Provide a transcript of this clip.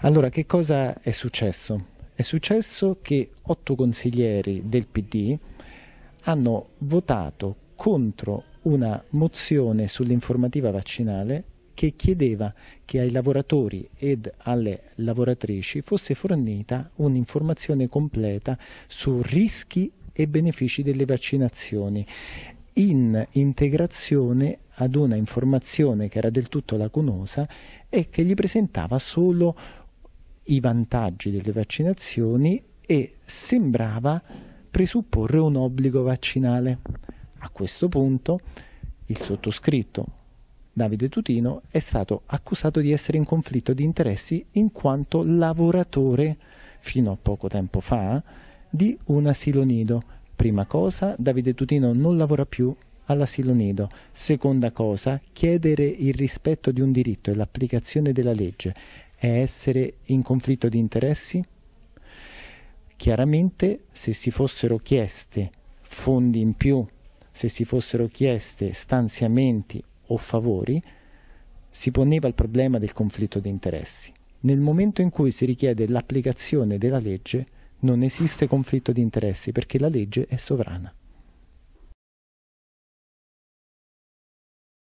Allora, che cosa è successo? È successo che otto consiglieri del PD hanno votato contro una mozione sull'informativa vaccinale che chiedeva che ai lavoratori ed alle lavoratrici fosse fornita un'informazione completa su rischi e benefici delle vaccinazioni in integrazione ad una informazione che era del tutto lacunosa e che gli presentava solo i vantaggi delle vaccinazioni e sembrava presupporre un obbligo vaccinale. A questo punto il sottoscritto Davide Tutino è stato accusato di essere in conflitto di interessi in quanto lavoratore, fino a poco tempo fa, di un asilo nido. Prima cosa, Davide Tutino non lavora più all'asilo nido. Seconda cosa, chiedere il rispetto di un diritto e l'applicazione della legge è essere in conflitto di interessi? Chiaramente se si fossero chieste fondi in più, se si fossero chieste stanziamenti o favori, si poneva il problema del conflitto di interessi. Nel momento in cui si richiede l'applicazione della legge non esiste conflitto di interessi perché la legge è sovrana.